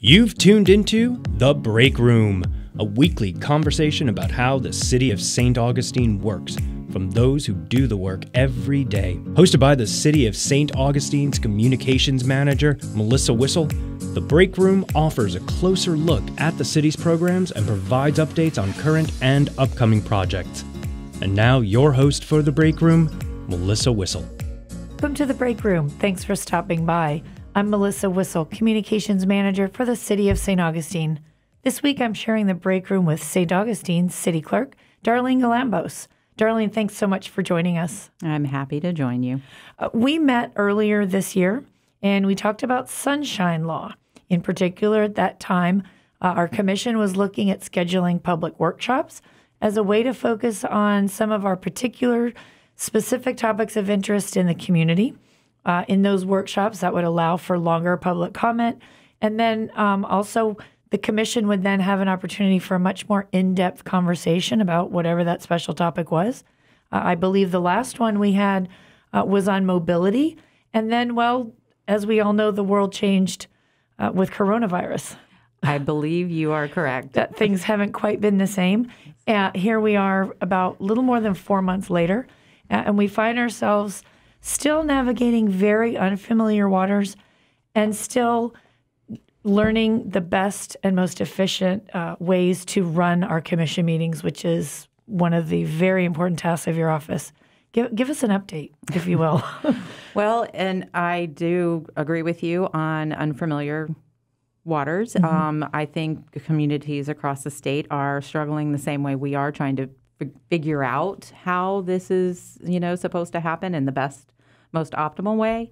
You've tuned into The Break Room, a weekly conversation about how the city of St. Augustine works from those who do the work every day. Hosted by the city of St. Augustine's communications manager, Melissa Whistle, The Break Room offers a closer look at the city's programs and provides updates on current and upcoming projects. And now, your host for The Break Room, Melissa Whistle. Welcome to The Break Room. Thanks for stopping by. I'm Melissa Whistle, Communications Manager for the City of St. Augustine. This week I'm sharing the break room with St. Augustine's City Clerk, Darlene Galambos. Darlene, thanks so much for joining us. I'm happy to join you. Uh, we met earlier this year and we talked about sunshine law. In particular, at that time, uh, our commission was looking at scheduling public workshops as a way to focus on some of our particular specific topics of interest in the community uh, in those workshops that would allow for longer public comment. And then um, also, the commission would then have an opportunity for a much more in depth conversation about whatever that special topic was. Uh, I believe the last one we had uh, was on mobility. And then, well, as we all know, the world changed uh, with coronavirus. I believe you are correct. that things haven't quite been the same. Uh, here we are, about little more than four months later, uh, and we find ourselves still navigating very unfamiliar waters and still learning the best and most efficient uh, ways to run our commission meetings, which is one of the very important tasks of your office. Give, give us an update, if you will. well, and I do agree with you on unfamiliar waters. Mm-hmm. Um, I think communities across the state are struggling the same way we are, trying to figure out how this is, you know, supposed to happen in the best, most optimal way.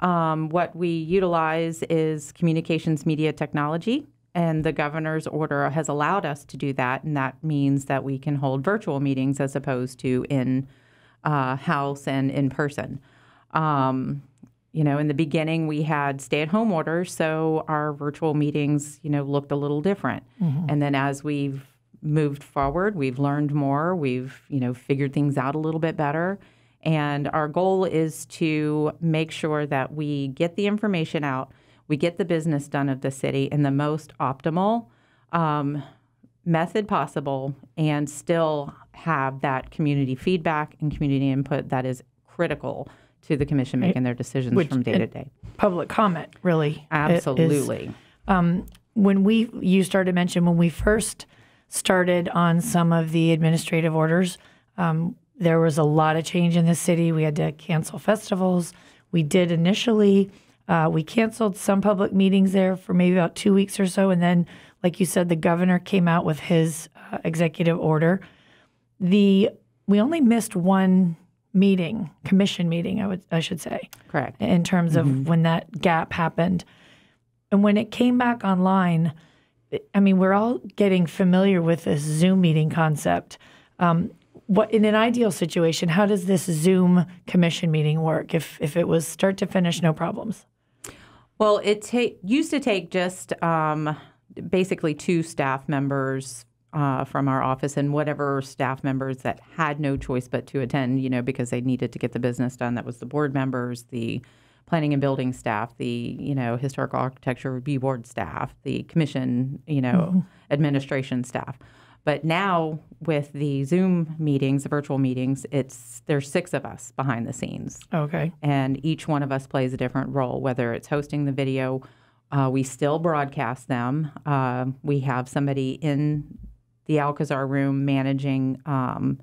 Um, what we utilize is communications media technology, and the governor's order has allowed us to do that, and that means that we can hold virtual meetings as opposed to in uh, house and in person. Um, you know, in the beginning, we had stay at home orders, so our virtual meetings, you know, looked a little different. Mm-hmm. And then as we've moved forward. We've learned more. We've, you know, figured things out a little bit better. And our goal is to make sure that we get the information out, we get the business done of the city in the most optimal um, method possible, and still have that community feedback and community input that is critical to the commission making their decisions Which, from day to day. Public comment, really. Absolutely. Is, um, when we, you started to mention when we first started on some of the administrative orders. Um, there was a lot of change in the city. We had to cancel festivals. We did initially, uh, we canceled some public meetings there for maybe about two weeks or so. And then, like you said, the governor came out with his uh, executive order. The we only missed one meeting, commission meeting, I would I should say. Correct. In terms of mm -hmm. when that gap happened. And when it came back online, I mean, we're all getting familiar with this Zoom meeting concept. Um, what in an ideal situation, how does this Zoom commission meeting work? If if it was start to finish, no problems. Well, it ta- used to take just um, basically two staff members uh, from our office and whatever staff members that had no choice but to attend, you know, because they needed to get the business done. That was the board members, the planning and building staff, the you know historical architecture review board staff, the commission you know mm-hmm. administration staff. But now with the Zoom meetings, the virtual meetings, it's there's six of us behind the scenes. Okay. And each one of us plays a different role, whether it's hosting the video. Uh, we still broadcast them. Uh, we have somebody in the Alcazar room managing um,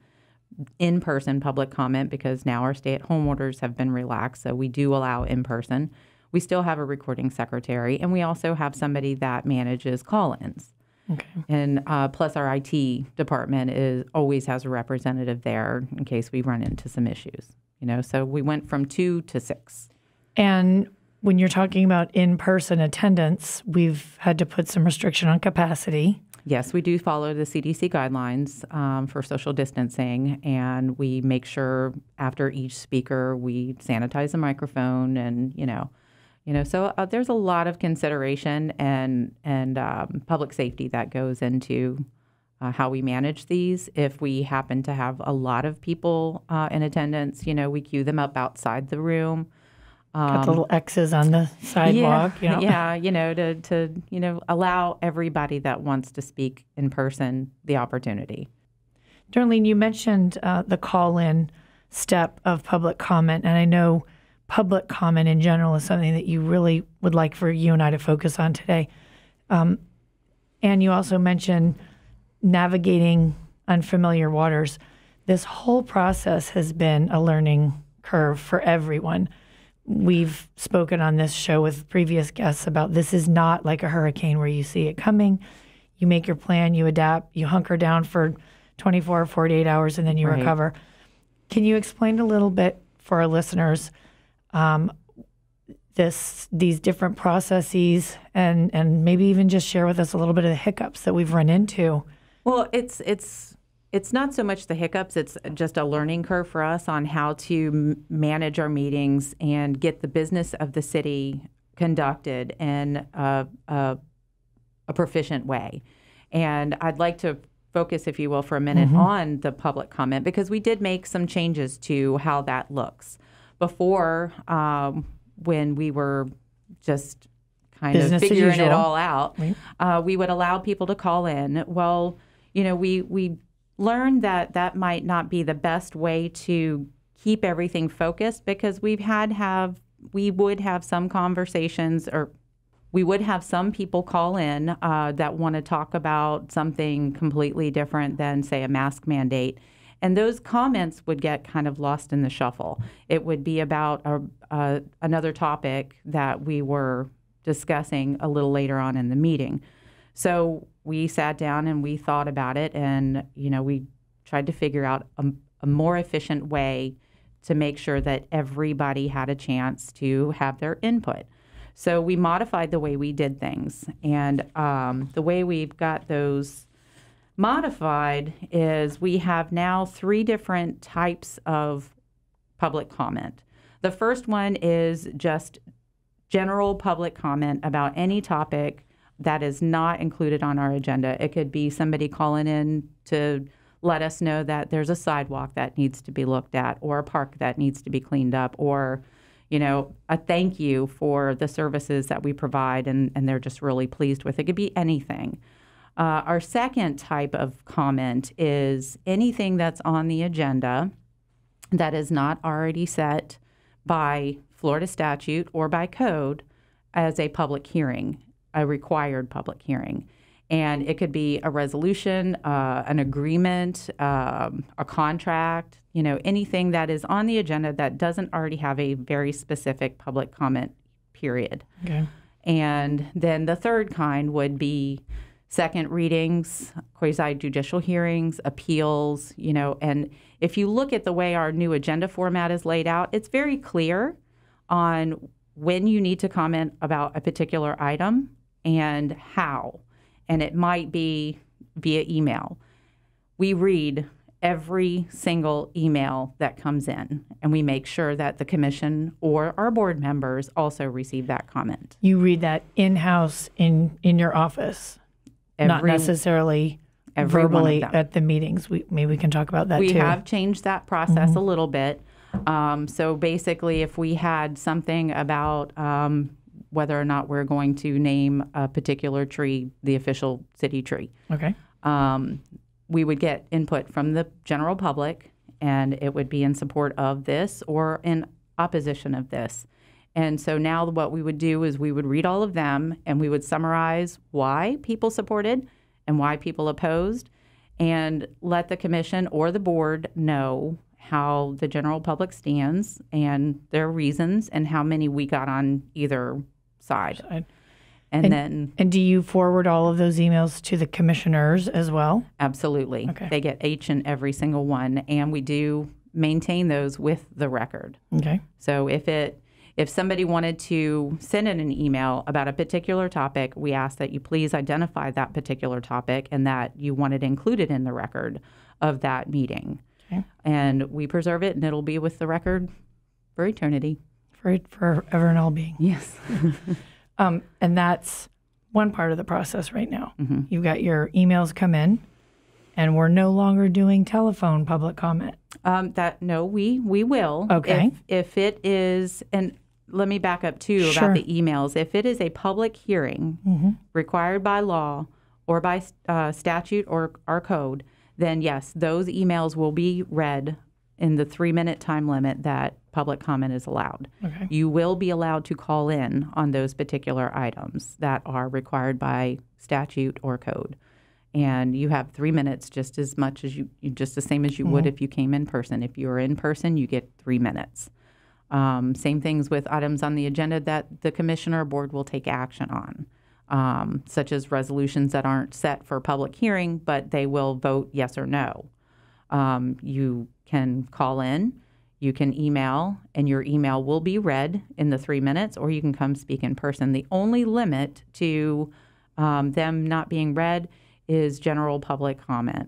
in person public comment because now our stay at home orders have been relaxed, so we do allow in person. We still have a recording secretary, and we also have somebody that manages call ins. Okay. And uh, plus, our IT department is always has a representative there in case we run into some issues. You know, so we went from two to six. And when you're talking about in person attendance, we've had to put some restriction on capacity yes, we do follow the CDC guidelines um, for social distancing, and we make sure after each speaker we sanitize the microphone, and you know, you know. So uh, there's a lot of consideration and and um, public safety that goes into uh, how we manage these. If we happen to have a lot of people uh, in attendance, you know, we queue them up outside the room. Um, Got little X's on the sidewalk. Yeah, you know. yeah, you know, to to you know allow everybody that wants to speak in person the opportunity. Darlene, you mentioned uh, the call-in step of public comment, and I know public comment in general is something that you really would like for you and I to focus on today. Um, and you also mentioned navigating unfamiliar waters. This whole process has been a learning curve for everyone we've spoken on this show with previous guests about this is not like a hurricane where you see it coming, you make your plan, you adapt, you hunker down for 24 or 48 hours, and then you right. recover. Can you explain a little bit for our listeners um, this these different processes and and maybe even just share with us a little bit of the hiccups that we've run into? Well, it's it's it's not so much the hiccups, it's just a learning curve for us on how to m- manage our meetings and get the business of the city conducted in a, a, a proficient way. And I'd like to focus, if you will, for a minute mm-hmm. on the public comment because we did make some changes to how that looks. Before, um, when we were just kind Business of figuring it all out, uh, we would allow people to call in. Well, you know, we we Learn that that might not be the best way to keep everything focused because we've had have we would have some conversations or we would have some people call in uh, that want to talk about something completely different than say a mask mandate and those comments would get kind of lost in the shuffle it would be about a, another topic that we were discussing a little later on in the meeting so we sat down and we thought about it, and you know, we tried to figure out a, a more efficient way to make sure that everybody had a chance to have their input. So we modified the way we did things, and um, the way we've got those modified is we have now three different types of public comment. The first one is just general public comment about any topic that is not included on our agenda. It could be somebody calling in to let us know that there's a sidewalk that needs to be looked at or a park that needs to be cleaned up or you know a thank you for the services that we provide and, and they're just really pleased with it could be anything uh, our second type of comment is anything that's on the agenda that is not already set by florida statute or by code as a public hearing a required public hearing. And it could be a resolution, uh, an agreement, um, a contract, you know, anything that is on the agenda that doesn't already have a very specific public comment period. Okay. And then the third kind would be second readings, quasi judicial hearings, appeals, you know. And if you look at the way our new agenda format is laid out, it's very clear on when you need to comment about a particular item and how. And it might be via email. We read every single email that comes in, and we make sure that the commission or our board members also receive that comment. You read that in house in in your office, every, not necessarily verbally at the meetings. We maybe we can talk about that. We too. have changed that process mm-hmm. a little bit. Um, so basically, if we had something about um, whether or not we're going to name a particular tree the official city tree. Okay. Um, we would get input from the general public, and it would be in support of this or in opposition of this. And so now what we would do is we would read all of them and we would summarize why people supported and why people opposed and let the commission or the board know how the general public stands and their reasons and how many we got on either side. side. And, and, then and do you forward all of those emails to the commissioners as well? Absolutely. Okay. They get each and every single one, and we do maintain those with the record. Okay. So if it if somebody wanted to send in an email about a particular topic, we ask that you please identify that particular topic and that you want it included in the record of that meeting. Okay. And we preserve it and it'll be with the record for eternity right? Forever and all being. Yes. um, and that's one part of the process right now. Mm-hmm. You've got your emails come in, and we're no longer doing telephone public comment. Um, that no, we we will. Okay. If, if, it is, and let me back up too sure. about the emails. If it is a public hearing mm-hmm. required by law or by uh, statute or our code, then yes, those emails will be read in the three minute time limit that public comment is allowed. Okay. You will be allowed to call in on those particular items that are required by statute or code. And you have three minutes just as much as you, just the same as you mm-hmm. would if you came in person. If you are in person, you get three minutes. Um, same things with items on the agenda that the commissioner board will take action on, um, such as resolutions that aren't set for public hearing, but they will vote yes or no. Um, you can call in, you can email, and your email will be read in the three minutes, or you can come speak in person. The only limit to um, them not being read is general public comment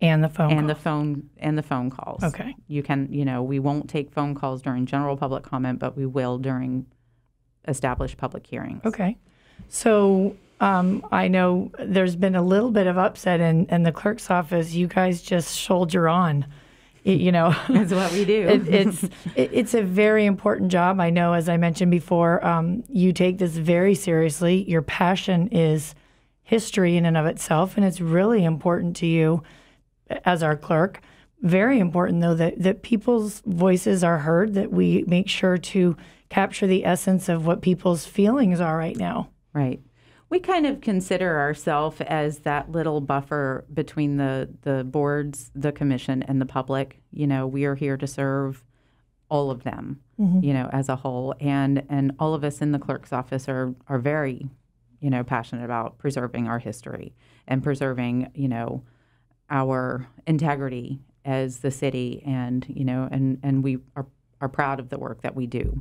and the phone and calls. the phone and the phone calls. Okay, you can you know we won't take phone calls during general public comment, but we will during established public hearings. Okay, so um, I know there's been a little bit of upset in, in the clerk's office. You guys just shoulder on you know, is what we do. it, it's it, it's a very important job. I know, as I mentioned before, um, you take this very seriously. Your passion is history in and of itself, and it's really important to you uh, as our clerk. Very important, though, that, that people's voices are heard, that we make sure to capture the essence of what people's feelings are right now. Right. We kind of consider ourselves as that little buffer between the, the boards, the commission, and the public. You know, we are here to serve all of them, mm-hmm. you know, as a whole. And and all of us in the clerk's office are are very, you know, passionate about preserving our history and preserving, you know, our integrity as the city and, you know, and, and we are are proud of the work that we do.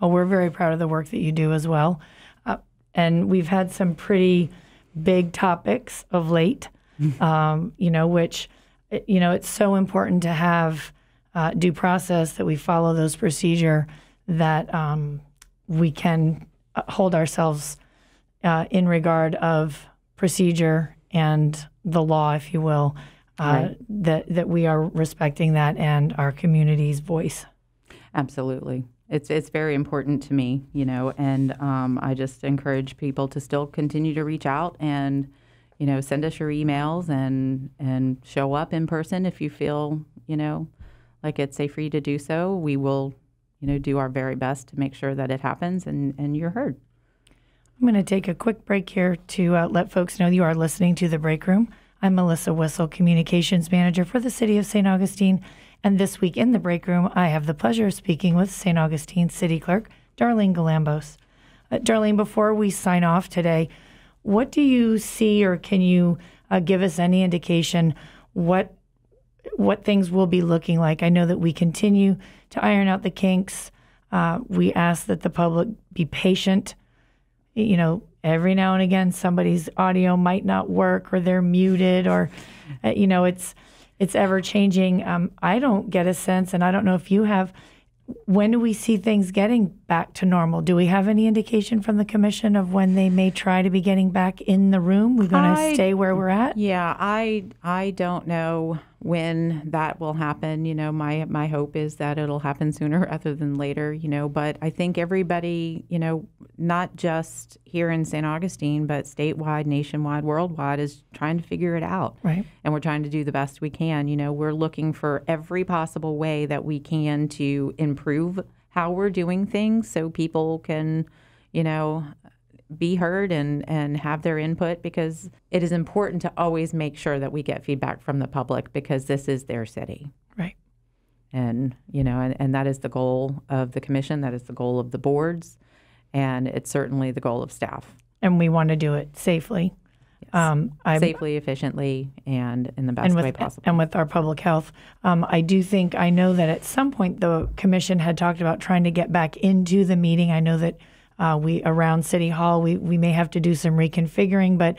Well, we're very proud of the work that you do as well. Uh, and we've had some pretty big topics of late, um, you know, which it, you know, it's so important to have uh, due process that we follow those procedure that um, we can uh, hold ourselves uh, in regard of procedure and the law, if you will, uh, right. that that we are respecting that and our community's voice. Absolutely. It's, it's very important to me, you know, and um, I just encourage people to still continue to reach out and you know, send us your emails and and show up in person if you feel, you know, like it's safe for you to do so. We will, you know, do our very best to make sure that it happens and, and you're heard. I'm going to take a quick break here to uh, let folks know you are listening to The Break Room. I'm Melissa Whistle, Communications Manager for the City of St. Augustine. And this week in The Break Room, I have the pleasure of speaking with St. Augustine City Clerk Darlene Galambos. Uh, Darlene, before we sign off today, what do you see, or can you uh, give us any indication what what things will be looking like? I know that we continue to iron out the kinks. Uh, we ask that the public be patient. You know, every now and again, somebody's audio might not work, or they're muted, or uh, you know, it's it's ever changing. Um, I don't get a sense, and I don't know if you have when do we see things getting back to normal? Do we have any indication from the commission of when they may try to be getting back in the room? We're going to stay where we're at. Yeah, I I don't know when that will happen. You know, my my hope is that it'll happen sooner rather than later. You know, but I think everybody you know not just here in St. Augustine, but statewide, nationwide, worldwide, is trying to figure it out. Right. And we're trying to do the best we can. You know, we're looking for every possible way that we can to improve how we're doing things so people can, you know, be heard and, and have their input because it is important to always make sure that we get feedback from the public because this is their city. Right. And, you know, and, and that is the goal of the commission, that is the goal of the boards and it's certainly the goal of staff. And we want to do it safely. Yes. Um, safely, efficiently, and in the best and with, way possible. And with our public health, um, I do think I know that at some point the commission had talked about trying to get back into the meeting. I know that uh, we around City Hall we we may have to do some reconfiguring, but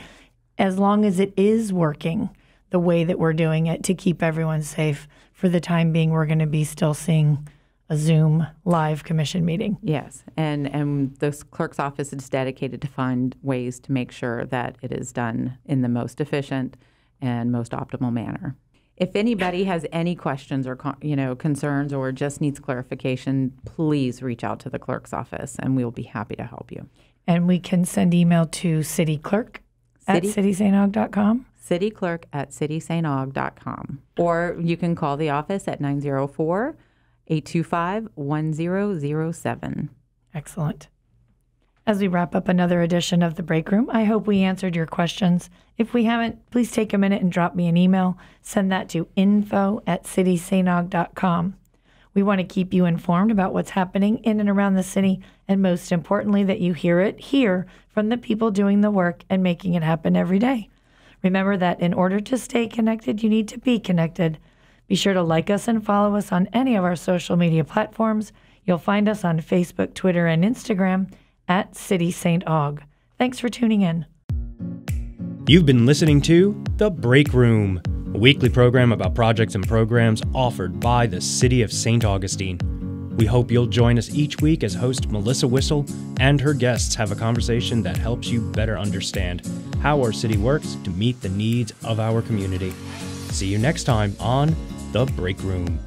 as long as it is working the way that we're doing it to keep everyone safe, for the time being, we're going to be still seeing a Zoom live commission meeting. Yes, and and the clerk's office is dedicated to find ways to make sure that it is done in the most efficient and most optimal manner. If anybody has any questions or you know concerns or just needs clarification, please reach out to the clerk's office and we'll be happy to help you. And we can send email to city clerk City, at citysanog.com. City clerk at citysanog.com. Or you can call the office at 904 825 1007. Excellent. As we wrap up another edition of The Break Room, I hope we answered your questions. If we haven't, please take a minute and drop me an email. Send that to info at citysanog.com. We want to keep you informed about what's happening in and around the city, and most importantly, that you hear it here from the people doing the work and making it happen every day. Remember that in order to stay connected, you need to be connected. Be sure to like us and follow us on any of our social media platforms. You'll find us on Facebook, Twitter, and Instagram at City St. Aug. Thanks for tuning in. You've been listening to The Break Room, a weekly program about projects and programs offered by the City of St. Augustine. We hope you'll join us each week as host Melissa Whistle and her guests have a conversation that helps you better understand how our city works to meet the needs of our community. See you next time on the Break Room.